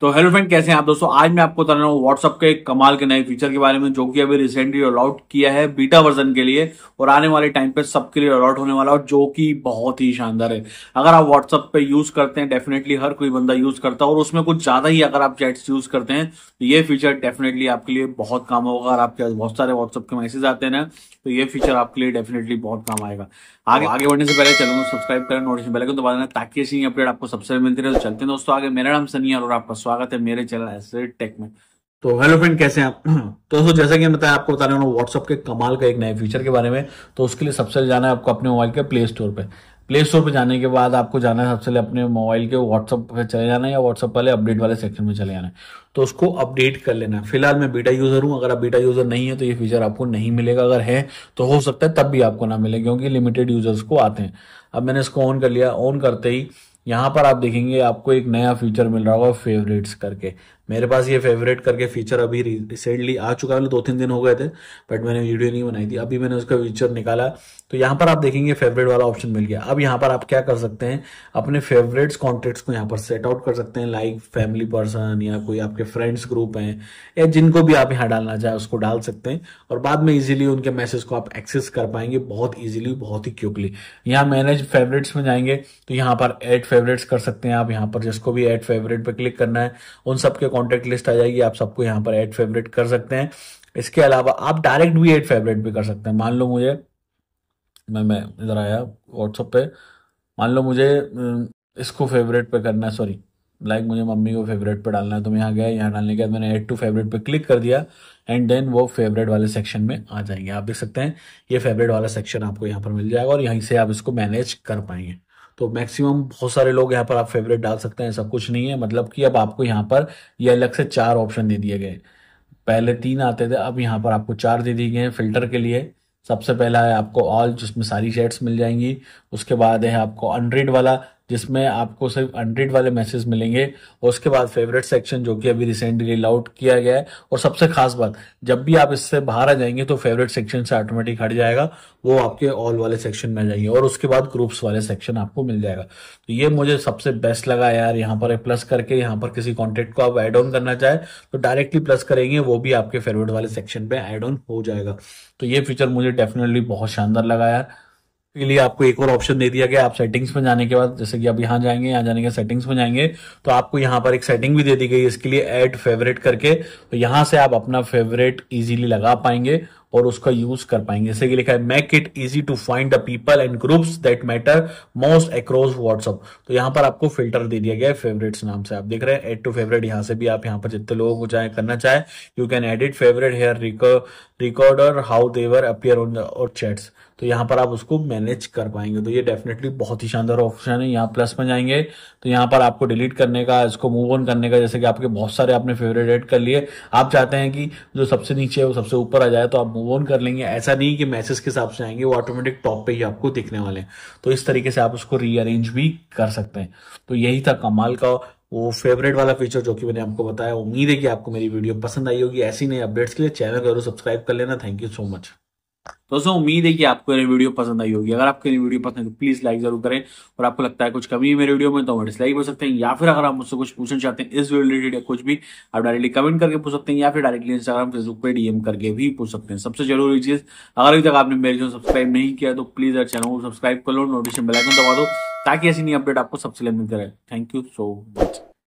तो hello friend कैसे हैं आप दोस्तों आज मैं आपको बता रहा हूँ व्हाट्सअप के कमाल के नए फीचर के बारे में जो कि अभी रिसेंटली आउट किया है बीटा वर्जन के लिए और आने वाले टाइम पे सबके लिए अलाउट होने वाला और जो कि बहुत ही शानदार है अगर आप व्हाट्सअप पे यूज करते हैं डेफिनेटली हर कोई बंदा यूज करता है और उसमें कुछ ज्यादा ही अगर आप चैट्स यूज करते हैं तो ये फीचर डेफिनेटली आपके लिए बहुत काम होगा अगर आपके बहुत सारे व्हाट्सअप के मैसेज आते हैं तो ये फीचर आपके लिए डेफिनेटली बहुत काम आएगा आगे आगे बढ़ने से पहले चैनल को सब्सक्राइब करें नोटिफिकेशन बेल को दबा देना ताकि ऐसी अपडेट आपको सबसे मिलती रहे तो चलते हैं दोस्तों आगे मेरा नाम सनी और आपका स्वागत है मेरे चैनल टेक में तो हेलो फ्रेंड कैसे हैं आप तो दोस्तों जैसा कि मैं बताया आपको बता रहे हूँ व्हाट्सअप के कमाल का एक नए फीचर के बारे में तो उसके लिए सबसे जाना है आपको अपने मोबाइल के प्ले स्टोर पे प्ले स्टोर पर जाने के बाद आपको जाना है सबसे पहले अपने मोबाइल के व्हाट्सअप पे चले जाना है या व्हाट्सअप वाले अपडेट वाले सेक्शन में चले जाना है तो उसको अपडेट कर लेना है फिलहाल मैं बीटा यूजर हूं अगर आप बीटा यूजर नहीं है तो ये फीचर आपको नहीं मिलेगा अगर है तो हो सकता है तब भी आपको ना मिले क्योंकि लिमिटेड यूजर्स को आते हैं अब मैंने इसको ऑन कर लिया ऑन करते ही यहाँ पर आप देखेंगे आपको एक नया फीचर मिल रहा होगा फेवरेट्स करके मेरे पास ये फेवरेट करके फीचर अभी रिसेंटली आ चुका है मतलब दो तीन दिन हो गए थे बट मैंने वीडियो नहीं बनाई थी अभी मैंने उसका फीचर निकाला तो यहाँ पर आप देखेंगे फेवरेट वाला ऑप्शन मिल गया अब यहाँ पर आप क्या कर सकते हैं अपने फेवरेट्स कॉन्टेक्ट को यहाँ पर सेट आउट कर सकते हैं लाइक फैमिली पर्सन या कोई आपके फ्रेंड्स ग्रुप है या जिनको भी आप यहाँ डालना चाहे उसको डाल सकते हैं और बाद में इजिली उनके मैसेज को आप एक्सेस कर पाएंगे बहुत ईजिली बहुत ही क्विकली यहाँ मैनेज फेवरेट्स में जाएंगे तो यहाँ पर एड फेवरेट्स कर सकते हैं आप यहाँ पर जिसको भी एड फेवरेट पर क्लिक करना है उन सबके कॉन्टैक्ट लिस्ट आ जाएगी आप सबको यहाँ पर एड फेवरेट कर सकते हैं इसके अलावा आप डायरेक्ट भी एड फेवरेट भी कर सकते हैं मान लो मुझे मैं मैं इधर आया व्हाट्सअप पे मान लो मुझे इसको फेवरेट पे करना है सॉरी लाइक मुझे मम्मी को फेवरेट पे डालना है तो मैं यहाँ गया यहाँ डालने के बाद मैंने एड टू फेवरेट पे क्लिक कर दिया एंड देन वो फेवरेट वाले सेक्शन में आ जाएंगे आप देख सकते हैं ये फेवरेट वाला सेक्शन आपको यहाँ पर मिल जाएगा और यहीं से आप इसको मैनेज कर पाएंगे तो मैक्सिमम बहुत सारे लोग यहाँ पर आप फेवरेट डाल सकते हैं ऐसा कुछ नहीं है मतलब कि अब आपको यहाँ पर ये अलग से चार ऑप्शन दे दिए गए पहले तीन आते थे अब यहाँ पर आपको चार दे दिए गए हैं फिल्टर के लिए सबसे पहला है आपको ऑल जिसमें सारी शेड्स मिल जाएंगी उसके बाद है आपको अनरेड वाला जिसमें आपको सिर्फ अनरीड वाले मैसेज मिलेंगे और उसके बाद फेवरेट सेक्शन जो कि अभी रिसेंटली आउट किया गया है और सबसे खास बात जब भी आप इससे बाहर आ जाएंगे तो फेवरेट सेक्शन से ऑटोमेटिक हट जाएगा वो आपके ऑल वाले सेक्शन में आ जाएंगे और उसके बाद ग्रुप्स वाले सेक्शन आपको मिल जाएगा तो ये मुझे सबसे बेस्ट लगा यार यहाँ पर प्लस करके यहाँ पर किसी कॉन्टेक्ट को आप एड ऑन करना चाहे तो डायरेक्टली प्लस करेंगे वो भी आपके फेवरेट वाले सेक्शन पे एड ऑन हो जाएगा तो ये फीचर मुझे डेफिनेटली बहुत शानदार लगा यार के लिए आपको एक और ऑप्शन दे दिया गया आप सेटिंग्स में जाने के बाद जैसे कि आप यहाँ जाएंगे यहाँ जाने के सेटिंग्स में जाएंगे तो आपको यहाँ पर एक सेटिंग भी दे दी गई इसके लिए ऐड फेवरेट करके तो यहाँ से आप अपना फेवरेट इजीली लगा पाएंगे और उसका यूज कर पाएंगे जैसे कि लिखा है make it easy to find the people and groups that matter most across WhatsApp तो यहाँ पर आपको फिल्टर दे दिया गया है फेवरेट्स नाम से आप देख रहे हैं एड टू फेवरेट यहां से भी आप यहां पर जितने लोगों को चाहे करना चाहे you can edit favourite here recorder how they appear on your chats तो यहाँ पर आप उसको मैनेज कर पाएंगे तो ये डेफिनेटली बहुत ही शानदार ऑप्शन है यहाँ प्लस में जाएंगे तो यहाँ पर आपको डिलीट करने का इसको मूव ऑन करने का जैसे कि आपके बहुत सारे आपने फेवरेट एड कर लिए आप चाहते हैं कि जो सबसे नीचे है वो सबसे ऊपर आ जाए तो आप मूव मूव ऑन कर लेंगे ऐसा नहीं कि मैसेज के हिसाब से आएंगे वो ऑटोमेटिक टॉप पे ही आपको दिखने वाले हैं तो इस तरीके से आप उसको रीअरेंज भी कर सकते हैं तो यही था कमाल का वो फेवरेट वाला फीचर जो कि मैंने आपको बताया उम्मीद है कि आपको मेरी वीडियो पसंद आई होगी ऐसी नई अपडेट्स के लिए चैनल जरूर सब्सक्राइब कर लेना थैंक यू सो मच तो दोस्तों उम्मीद है कि आपको ये वीडियो पसंद आई होगी अगर आपको ये वीडियो पसंद है तो प्लीज़ लाइक जरूर करें और आपको लगता है कुछ कमी है मेरे वीडियो में तो हम डिसलाइक कर सकते हैं या फिर अगर आप मुझसे कुछ पूछना चाहते हैं इस वीडियो रिलेटेड या कुछ भी आप डायरेक्टली कमेंट करके पूछ सकते हैं या फिर डायरेक्टली इंस्टाग्राम फेसबुक पर डीएम करके भी पूछ सकते हैं सबसे जरूरी चीज़ अगर अभी तक आपने मेरे चैनल सब्सक्राइब नहीं किया तो प्लीज़ अगर चैनल को सब्सक्राइब कर लो नोटिफिकेशन बेलाइकन दबा दो ताकि ऐसी नई अपडेट आपको सबसे मिलते रहे थैंक यू सो मच